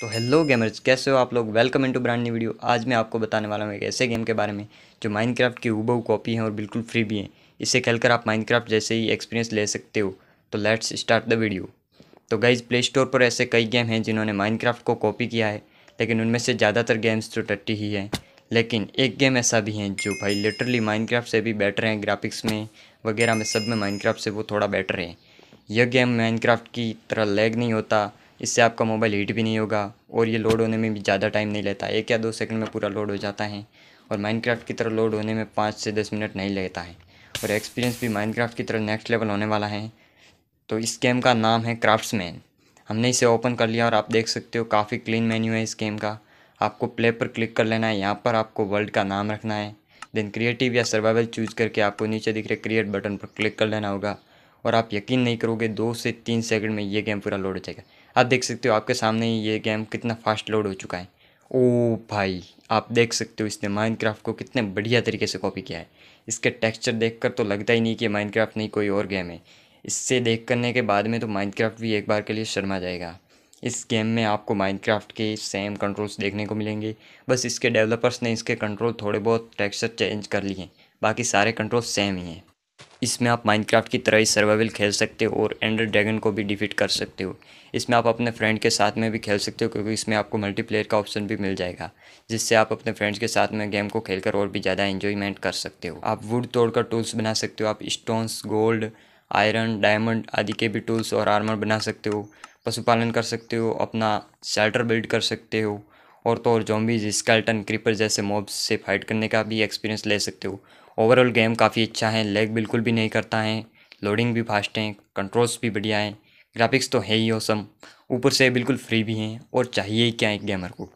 तो hello gamers कैसे हो आप लोग welcome in to brand new video आज मैं आपको बताने वाला हूँ एक ऐसे गेम के बारे में जो माइनक्राफ्ट की हुबहू कॉपी है और बिल्कुल फ्री भी है इसे खेलकर आप माइनक्राफ्ट जैसे ही एक्सपीरियंस ले सकते हो तो लेट्स स्टार्ट द वीडियो तो गाइज प्ले स्टोर पर ऐसे कई गेम हैं जिन्होंने माइनक्राफ्ट को कॉपी किया है लेकिन उनमें से ज़्यादातर गेम्स तो टट्टी ही हैं लेकिन एक गेम ऐसा भी है जो भाई लिटरली माइनक्राफ्ट से भी बेटर हैं ग्राफिक्स में वगैरह में सब में माइनक्राफ्ट से वो थोड़ा बेटर है यह गेम माइनक्राफ्ट की तरह लैग नहीं होता इससे आपका मोबाइल हीट भी नहीं होगा और ये लोड होने में भी ज़्यादा टाइम नहीं लेता एक या दो सेकंड में पूरा लोड हो जाता है और माइनक्राफ्ट की तरह लोड होने में पाँच से दस मिनट नहीं लेता है और एक्सपीरियंस भी माइनक्राफ्ट की तरह नेक्स्ट लेवल होने वाला है तो इस गेम का नाम है क्राफ्ट्समैन हमने इसे ओपन कर लिया और आप देख सकते हो काफ़ी क्लीन मेन्यू है इस गेम का आपको प्ले पर क्लिक कर लेना है यहाँ पर आपको वर्ल्ड का नाम रखना है देन क्रिएटिव या सर्वाइवल चूज़ करके आपको नीचे दिख रहे क्रिएट बटन पर क्लिक कर लेना होगा और आप यकीन नहीं करोगे दो से तीन सेकंड में ये गेम पूरा लोड हो जाएगा आप देख सकते हो आपके सामने ये गेम कितना फास्ट लोड हो चुका है ओ भाई आप देख सकते हो इसने माइनक्राफ्ट को कितने बढ़िया तरीके से कॉपी किया है इसके टेक्सचर देखकर तो लगता ही नहीं कि माइनक्राफ्ट नहीं कोई और गेम है इससे देख करने के बाद में तो माइनक्राफ्ट भी एक बार के लिए शर्मा जाएगा इस गेम में आपको माइनक्राफ्ट के सेम कंट्रोल्स देखने को मिलेंगे बस इसके डेवलपर्स ने इसके कंट्रोल थोड़े बहुत टेक्स्चर चेंज कर लिए बाकी सारे कंट्रोल सेम ही हैं इसमें आप माइनक्राफ्ट की तरह ही सर्वाइवल खेल सकते हो और एंडर ड्रैगन को भी डिफीट कर सकते हो इसमें आप अपने फ्रेंड के साथ में भी खेल सकते हो क्योंकि इसमें आपको मल्टीप्लेयर का ऑप्शन भी मिल जाएगा जिससे आप अपने फ्रेंड्स के साथ में गेम को खेलकर और भी ज़्यादा इन्जॉयमेंट कर सकते हो आप वुड तोड़कर टूल्स बना सकते हो आप स्टोन्स गोल्ड आयरन डायमंड आदि के भी टूल्स और आर्मर बना सकते हो पशुपालन कर सकते हो अपना शेल्टर बिल्ड कर सकते हो और तो और जॉम्बीज स्केल्टन क्रीपर जैसे मॉब्स से फाइट करने का भी एक्सपीरियंस ले सकते हो ओवरऑल गेम काफ़ी अच्छा है लेग बिल्कुल भी नहीं करता है लोडिंग भी फास्ट है कंट्रोल्स भी बढ़िया है ग्राफिक्स तो है ही औसम ऊपर से बिल्कुल फ्री भी हैं और चाहिए ही क्या एक गेमर को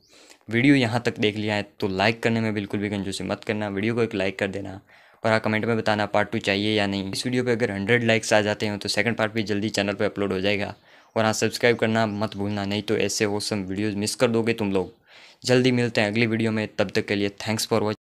वीडियो यहाँ तक देख लिया है तो लाइक करने में बिल्कुल भी कंजूसी मत करना वीडियो को एक लाइक कर देना और आप हाँ कमेंट में बताना पार्ट टू चाहिए या नहीं इस वीडियो पे अगर हंड्रेड लाइक्स आ जाते हैं तो सेकंड पार्ट भी जल्दी चैनल पे अपलोड हो जाएगा और हाँ सब्सक्राइब करना मत भूलना नहीं तो ऐसे वो सब वीडियोज़ मिस कर दोगे तुम लोग जल्दी मिलते हैं अगली वीडियो में तब तक के लिए थैंक्स फॉर वॉचिंग